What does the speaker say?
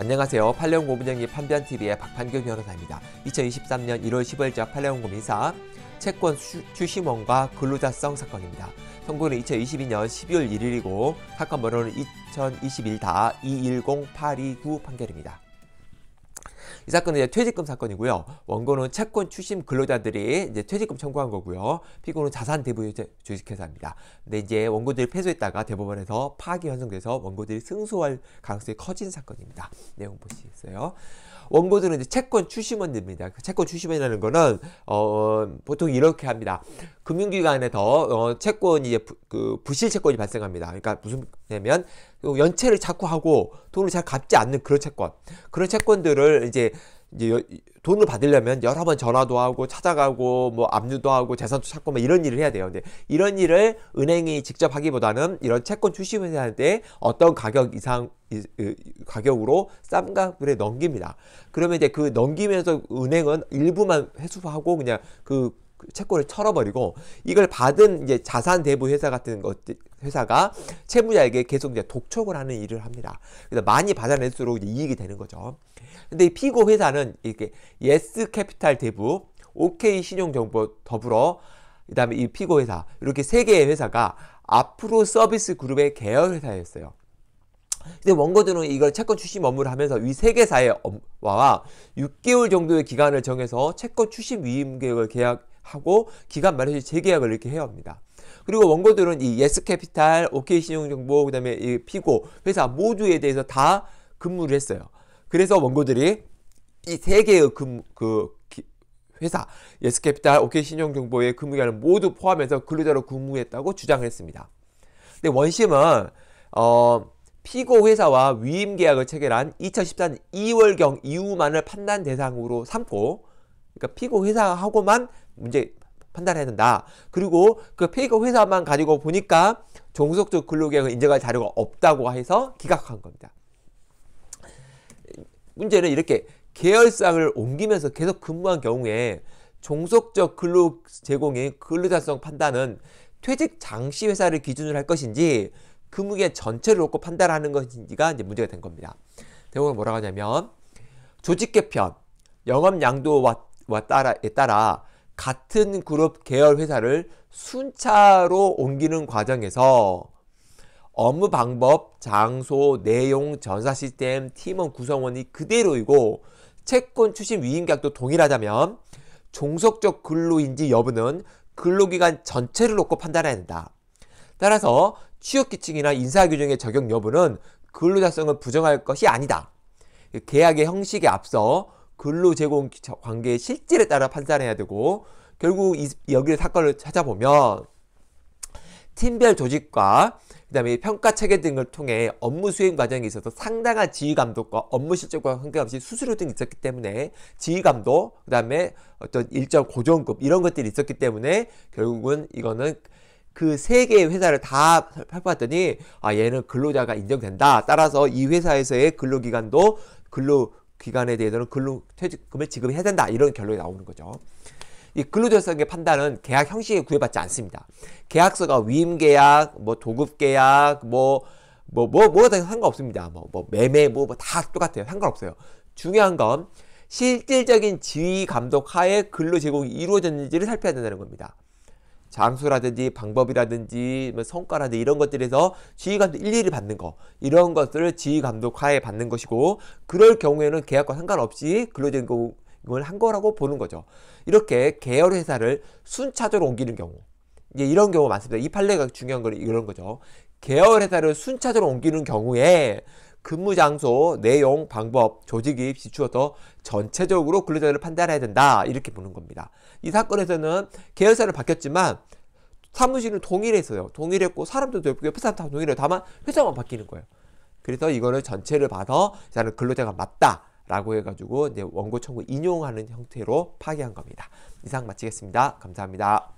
안녕하세요. 팔레온고문영이 판변TV의 박판규 변호사입니다. 2023년 1월 15일자 팔레온고민사 채권 추심원과 근로자성 사건입니다. 선고는 2022년 12월 1일이고 사건 번호는 2 0 2 1 210829 판결입니다. 이 사건은 이제 퇴직금 사건이고요. 원고는 채권 추심 근로자들이 이제 퇴직금 청구한 거고요. 피고는 자산 대부 주식회사입니다. 근데 이제 원고들이 패소했다가 대법원에서 파기 현송돼서 원고들이 승소할 가능성이 커진 사건입니다. 내용 보시겠어요? 원고들은 이제 채권 추심원입니다. 그 채권 추심원이라는 거는 어, 보통 이렇게 합니다. 금융기관에 더 어, 채권이 그 부실 채권이 발생합니다. 그러니까 무슨 냐면 그 연체를 자꾸 하고 돈을 잘 갚지 않는 그런 채권 그런 채권들을 이제 이제 돈을 받으려면 여러 번 전화도 하고 찾아가고 뭐 압류도 하고 재산도 찾고 막 이런 일을 해야 돼요. 근데 이런 일을 은행이 직접 하기보다는 이런 채권 출시회사한테 어떤 가격 이상 가격으로 싼 가격에 넘깁니다. 그러면 이제 그 넘기면서 은행은 일부만 회수하고 그냥 그그 채권을 털어버리고 이걸 받은 이제 자산 대부 회사 같은 것 회사가 채무자에게 계속 이제 독촉을 하는 일을 합니다. 그래서 많이 받아낼수록 이익이 되는 거죠. 근데 이 피고 회사는 이렇게 예스 캐피탈 대부, OK 신용정보 더불어 그다음에 이 피고 회사 이렇게 세 개의 회사가 앞으로 서비스 그룹의 계열 회사였어요. 근데 원고들은 이걸 채권 출시 업무를 하면서 이 세 개사의 업무와 6개월 정도의 기간을 정해서 채권 출시 위임 계획을 계약 하고 기간 만료시 재계약을 이렇게 해야 합니다. 그리고 원고들은 이 예스캐피탈, OK신용정보, 그 다음에 이 피고, 회사 모두에 대해서 다 근무를 했어요. 그래서 원고들이 이 세 개의 근, 그, 회사, 예스캐피탈, OK신용정보의 근무기간을 모두 포함해서 근로자로 근무했다고 주장했습니다. 근데 원심은, 어, 피고 회사와 위임 계약을 체결한 2014년 2월경 이후만을 판단 대상으로 삼고 그러니까 피고 회사하고만 문제 판단해야 된다. 그리고 그 페이커 회사만 가지고 보니까 종속적 근로계약을 인정할 자료가 없다고 해서 기각한 겁니다. 문제는 이렇게 계열상을 옮기면서 계속 근무한 경우에 종속적 근로 제공의 근로자성 판단은 퇴직 장시 회사를 기준으로 할 것인지 근무계 전체를 놓고 판단하는 것인지가 이제 문제가 된 겁니다. 대부분 뭐라고 하냐면 조직 개편, 영업 양도와 따라에 따라 같은 그룹 계열 회사를 순차로 옮기는 과정에서 업무 방법, 장소, 내용, 전사 시스템, 팀원 구성원이 그대로이고 채권 출신 위임계약도 동일하다면 종속적 근로인지 여부는 근로기간 전체를 놓고 판단해야 된다 따라서 취업기칙이나 인사규정의 적용 여부는 근로자성을 부정할 것이 아니다. 계약의 형식에 앞서 근로 제공 관계의 실질에 따라 판단해야 되고 결국 이, 여기를 사건을 찾아보면 팀별 조직과 그다음에 평가 체계 등을 통해 업무 수행 과정에 있어서 상당한 지휘 감독과 업무 실적과 관계없이 수수료 등이 있었기 때문에 지휘 감독 그다음에 어떤 일정 고정급 이런 것들이 있었기 때문에 결국은 이거는 그 세 개의 회사를 다 살펴봤더니 아 얘는 근로자가 인정된다. 따라서 이 회사에서의 근로기간도 근로 기간에 대해서는 근로 퇴직금을 지급해야 된다 이런 결론이 나오는 거죠. 이 근로조약상의 판단은 계약 형식에 구애받지 않습니다. 계약서가 위임계약, 뭐 도급계약, 뭐 뭐뭐 뭐, 뭐가 다 상관없습니다. 뭐뭐 뭐 매매 뭐다 뭐 똑같아요. 상관없어요. 중요한 건 실질적인 지휘 감독 하에 근로 제공이 이루어졌는지를 살펴야 된다는 겁니다. 장소라든지 방법이라든지 뭐 성과라든지 이런 것들에서 지휘감독 일일이 받는 거 이런 것들을 지휘감독 하에 받는 것이고 그럴 경우에는 계약과 상관없이 근로제공을 한 거라고 보는 거죠. 이렇게 계열 회사를 순차적으로 옮기는 경우 이제 이런 경우 많습니다. 이 판례가 중요한 건 이런 거죠. 계열 회사를 순차적으로 옮기는 경우에 근무 장소, 내용, 방법, 조직이 비추어서 전체적으로 근로자를 판단해야 된다 이렇게 보는 겁니다. 이 사건에서는 계열사를 바뀌었지만 사무실은 동일했어요. 동일했고 사람도 옆에 사람 다 동일해요. 다만 회사만 바뀌는 거예요. 그래서 이거를 전체를 봐서 나는 근로자가 맞다. 라고 해가지고 이제 원고 청구 인용하는 형태로 파기한 겁니다. 이상 마치겠습니다. 감사합니다.